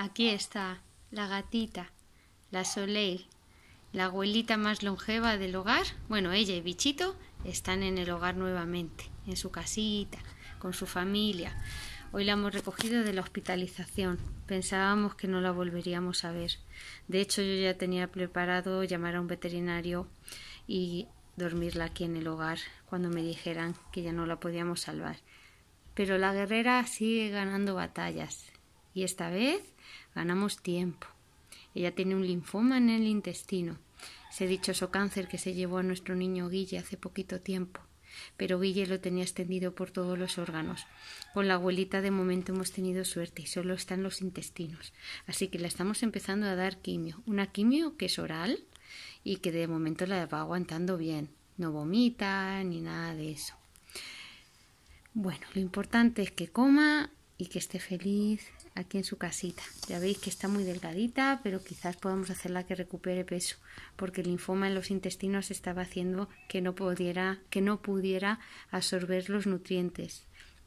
Aquí está la gatita, la Soleil, la abuelita más longeva del hogar. Bueno, ella y Bichito están en el hogar nuevamente, en su casita, con su familia. Hoy la hemos recogido de la hospitalización. Pensábamos que no la volveríamos a ver. De hecho, yo ya tenía preparado llamar a un veterinario y dormirla aquí en el hogar cuando me dijeran que ya no la podíamos salvar. Pero la guerrera sigue ganando batallas y esta vez ganamos tiempo. Ella tiene un linfoma en el intestino, ese dichoso cáncer que se llevó a nuestro niño Guille hace poquito tiempo. Pero Guille lo tenía extendido por todos los órganos. Con la abuelita de momento hemos tenido suerte y solo están los intestinos. Así que la estamos empezando a dar quimio. Una quimio que es oral y que de momento la va aguantando bien. No vomita ni nada de eso. Bueno, lo importante es que coma y que esté feliz aquí en su casita. Ya veis que está muy delgadita, pero quizás podamos hacerla que recupere peso, porque el linfoma en los intestinos estaba haciendo que no pudiera, que no pudiera absorber los nutrientes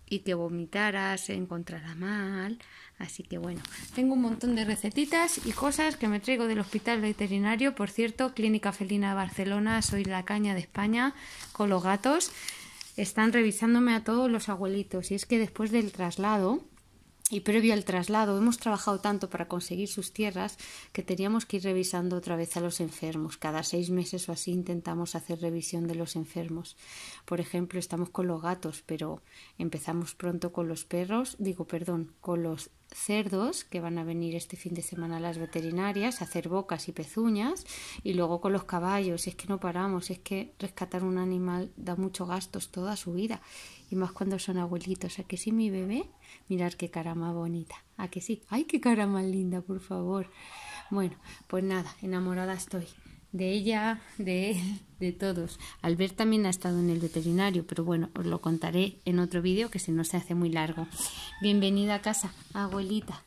y que vomitara, se encontrara mal. Así que bueno, tengo un montón de recetitas y cosas que me traigo del hospital veterinario. Por cierto, Clínica Felina de Barcelona, soy la caña de España con los gatos están revisándome a todos los abuelitos y es que después del traslado y previo al traslado hemos trabajado tanto para conseguir sus tierras que teníamos que ir revisando otra vez a los enfermos. Cada seis meses o así intentamos hacer revisión de los enfermos. Por ejemplo, estamos con los gatos, pero empezamos pronto con los perros, digo, perdón, con los cerdos que van a venir este fin de semana a las veterinarias a hacer bocas y pezuñas y luego con los caballos, es que no paramos, es que rescatar un animal da muchos gastos toda su vida y más cuando son abuelitos, a que sí mi bebé, mirar qué cara más bonita, a que sí, ay qué cara más linda, por favor. Bueno, pues nada, enamorada estoy de ella, de él, de todos. Albert también ha estado en el veterinario, pero bueno, os lo contaré en otro vídeo que si no se hace muy largo. Bienvenida a casa, abuelita.